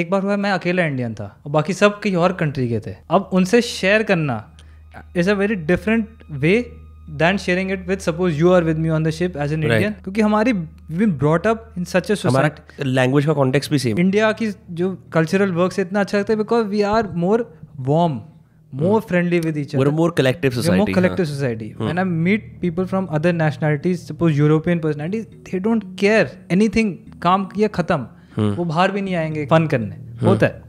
एक बार हुआ मैं अकेला इंडियन था और बाकी सब कहीं और कंट्री के थे अब उनसे शेयर करना is a very different way than sharing it with suppose you are with me on the ship as an Indian क्योंकि हमारी been brought up in such a language का कॉन्टेक्स भी सेम इंडिया की जो cultural work से इतना अच्छा लगता है because we are more warm more friendly with each more collective more collective society when I meet people from other nationalities suppose European personality they don't care anything काम किया खत्म वो बाहर भी नहीं आएंगे फन करने होता है